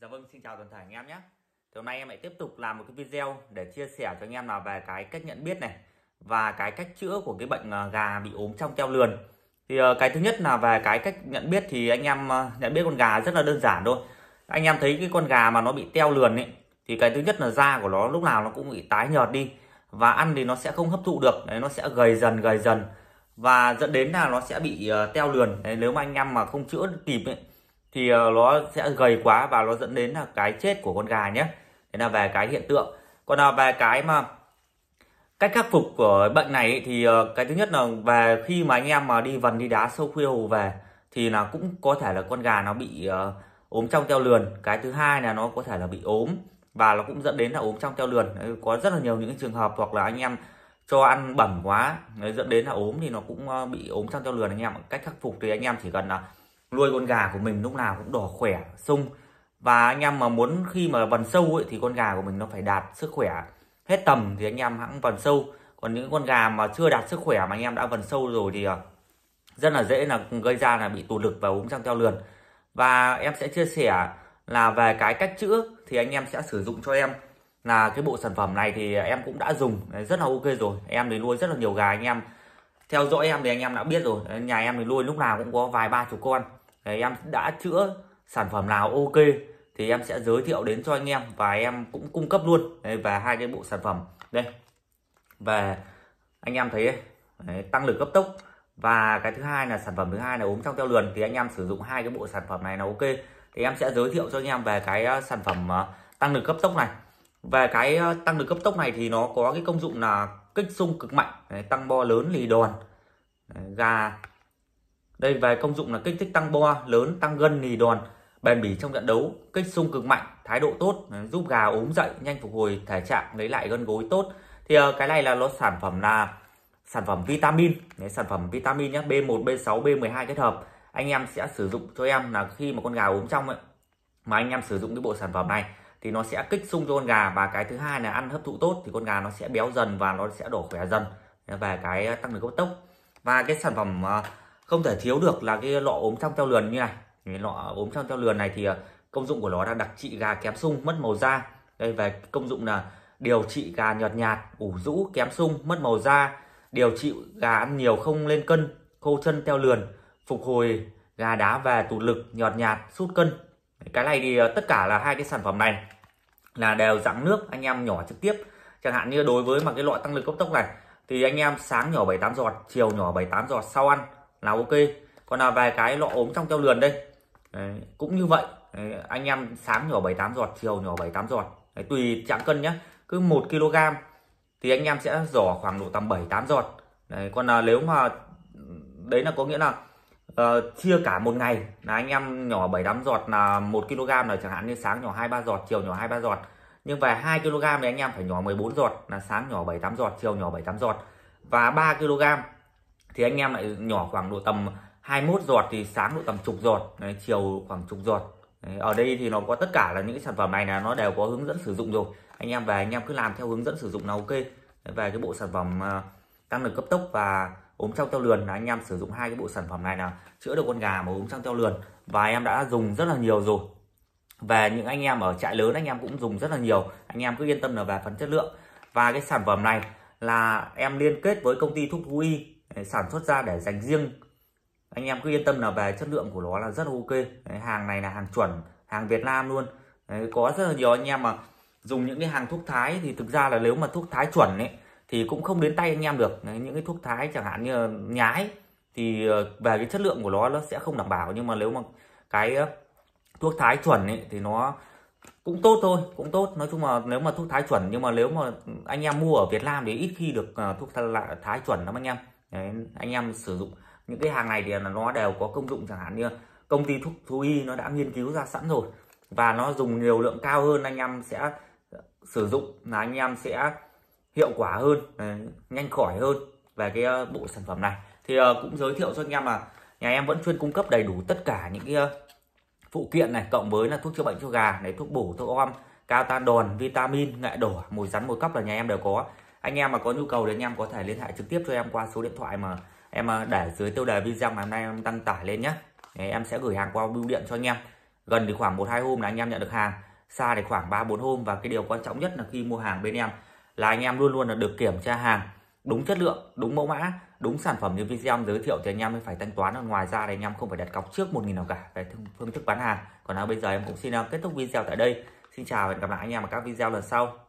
Dạ vâng, xin chào toàn thể anh em nhé. Thì hôm nay em lại tiếp tục làm một cái video để chia sẻ cho anh em là về cái cách nhận biết này và cái cách chữa của cái bệnh à, gà bị ốm trong keo lườn. Thì à, cái thứ nhất là về cái cách nhận biết thì anh em à, nhận biết con gà rất là đơn giản thôi. Anh em thấy cái con gà mà nó bị teo lườn ấy thì cái thứ nhất là da của nó lúc nào nó cũng bị tái nhợt đi và ăn thì nó sẽ không hấp thụ được, đấy nó sẽ gầy dần gầy dần và dẫn đến là nó sẽ bị teo lườn. Đấy, nếu mà anh em mà không chữa kịp ấy thì ờ, nó sẽ gầy quá và nó dẫn đến là cái chết của con gà nhé đấy là về cái hiện tượng còn là ờ, về cái mà cách khắc phục của bệnh này thì ờ, cái thứ nhất là về khi mà anh em mà đi vần đi đá sâu khuya hồ về thì là cũng có thể là con gà nó bị uh, ốm trong teo lườn cái thứ hai là nó có thể là bị ốm và nó cũng dẫn đến là ốm trong teo lườn có rất là nhiều những trường hợp hoặc là anh em cho ăn bẩn quá dẫn đến là ốm thì nó cũng bị ốm trong teo lườn anh em cách khắc phục thì anh em chỉ cần là nuôi con gà của mình lúc nào cũng đỏ khỏe sung và anh em mà muốn khi mà vần sâu ấy, thì con gà của mình nó phải đạt sức khỏe hết tầm thì anh em hãng vần sâu còn những con gà mà chưa đạt sức khỏe mà anh em đã vần sâu rồi thì ờ, rất là dễ là gây ra là bị tù lực và uống răng theo lườn và em sẽ chia sẻ là về cái cách chữa thì anh em sẽ sử dụng cho em là cái bộ sản phẩm này thì em cũng đã dùng rất là ok rồi em để nuôi rất là nhiều gà anh em theo dõi em thì anh em đã biết rồi nhà em thì nuôi lúc nào cũng có vài ba chục con đấy, em đã chữa sản phẩm nào ok thì em sẽ giới thiệu đến cho anh em và em cũng cung cấp luôn đấy, và hai cái bộ sản phẩm đây và anh em thấy đấy, tăng lực cấp tốc và cái thứ hai là sản phẩm thứ hai là ốm trong teo lườn thì anh em sử dụng hai cái bộ sản phẩm này là ok thì em sẽ giới thiệu cho anh em về cái ờ, sản phẩm ờ, tăng lực cấp tốc này về cái ờ, tăng lực cấp tốc này thì nó có cái công dụng là kích rung cực mạnh đấy, tăng bo lớn lì đòn đấy, gà đây về công dụng là kích thích tăng bo lớn tăng gân lì đòn bền bỉ trong trận đấu kích rung cực mạnh thái độ tốt đấy, giúp gà ốm dậy nhanh phục hồi thể trạng lấy lại gân gối tốt thì ờ, cái này là nó sản phẩm là sản phẩm vitamin đấy, sản phẩm vitamin nhé B1 B6 B12 kết hợp anh em sẽ sử dụng cho em là khi mà con gà ốm trong ấy mà anh em sử dụng cái bộ sản phẩm này thì nó sẽ kích sung cho con gà và cái thứ hai là ăn hấp thụ tốt thì con gà nó sẽ béo dần và nó sẽ đổ khỏe dần về cái tăng đường cấp tốc và cái sản phẩm ờ, không thể thiếu được là cái lọ ốm trong treo lườn như này cái lọ ốm trong treo lườn này thì ờ, công dụng của nó là đặc trị gà kém sung mất màu da đây về công dụng là điều trị gà nhợt nhạt ủ rũ kém sung mất màu da điều trị gà ăn nhiều không lên cân khô chân teo lườn phục hồi gà đá về tụt lực nhọt nhạt sút cân cái này thì ờ, tất cả là hai cái sản phẩm này là đều rắn nước anh em nhỏ trực tiếp chẳng hạn như đối với mà cái loại tăng lực cấp tốc này thì anh em sáng nhỏ 78 giọt chiều nhỏ 78 giọt sau ăn là ok còn là vài cái lọ ốm trong keo lườn đây Đấy, cũng như vậy Đấy, anh em sáng nhỏ 78 giọt chiều nhỏ 78 giọt Đấy, tùy trạng cân nhé cứ 1 kg thì anh em sẽ giỏ khoảng độ tầm 7 8 giọt Đấy, còn là nếu mà đấy là có nghĩa là uh, chia cả một ngày là anh em nhỏ 7 8 giọt là 1 kg là chẳng hạn như sáng nhỏ 2 3 giọt, chiều nhỏ 2 3 giọt. Nhưng về 2 kg thì anh em phải nhỏ 14 giọt là sáng nhỏ 7 8 giọt, chiều nhỏ 7 8 giọt. Và 3 kg thì anh em lại nhỏ khoảng độ tầm 21 giọt thì sáng độ tầm chục giọt, đấy, chiều khoảng chục giọt. Đấy, ở đây thì nó có tất cả là những sản phẩm này là nó đều có hướng dẫn sử dụng rồi. Anh em về anh em cứ làm theo hướng dẫn sử dụng là ok. Đấy, về cái bộ sản phẩm uh, tăng lực cấp tốc và ốm trong teo lườn là anh em sử dụng hai cái bộ sản phẩm này là chữa được con gà mà ốm trong teo lườn và em đã dùng rất là nhiều rồi về những anh em ở trại lớn anh em cũng dùng rất là nhiều anh em cứ yên tâm là về phần chất lượng và cái sản phẩm này là em liên kết với công ty thuốc thú y sản xuất ra để dành riêng anh em cứ yên tâm là về chất lượng của nó là rất ok Đấy, hàng này là hàng chuẩn hàng Việt Nam luôn Đấy, có rất là nhiều anh em mà dùng những cái hàng thuốc thái thì thực ra là nếu mà thuốc thái chuẩn ấy thì cũng không đến tay anh em được những cái thuốc thái chẳng hạn như nhái thì ờ, về cái chất lượng của nó nó sẽ không đảm bảo nhưng mà nếu mà cái ờ, thuốc thái chuẩn ấy, thì nó cũng tốt thôi cũng tốt nói chung là nếu mà thuốc thái chuẩn nhưng mà nếu mà anh em mua ở Việt Nam thì ít khi được ờ, thuốc thái, thái chuẩn lắm anh em Đấy, anh em sử dụng những cái hàng này thì là nó đều có công dụng chẳng hạn như công ty thuốc thú y nó đã nghiên cứu ra sẵn rồi và nó dùng nhiều lượng cao hơn anh em sẽ sử dụng là anh em sẽ hiệu quả hơn à, nhanh khỏi hơn về cái ờ, bộ sản phẩm này thì ờ, cũng giới thiệu cho anh em là nhà em vẫn chuyên cung cấp đầy đủ tất cả những cái ờ, phụ kiện này cộng với là thuốc chữa bệnh cho gà này thuốc bổ thuốc om cao tan đòn vitamin nghệ đỏ mùi rắn mùi cắp là nhà em đều có anh em mà có nhu cầu thì anh em có thể liên hệ trực tiếp cho em qua số điện thoại mà em để dưới tiêu đề video mà hôm nay em đăng tải lên nhé em sẽ gửi hàng qua bưu điện cho anh em gần thì khoảng một hai hôm là anh em nhận được hàng xa thì khoảng ba bốn hôm và cái điều quan trọng nhất là khi mua hàng bên em là anh em luôn luôn là được kiểm tra hàng đúng chất lượng đúng mẫu mã đúng sản phẩm như video em giới thiệu thì anh em mới phải thanh toán ngoài ra thì anh em không phải đặt cọc trước một nghìn nào cả về phương thức bán hàng còn nào bây giờ em cũng xin à, kết thúc video tại đây xin chào và hẹn gặp lại anh em ở các video lần sau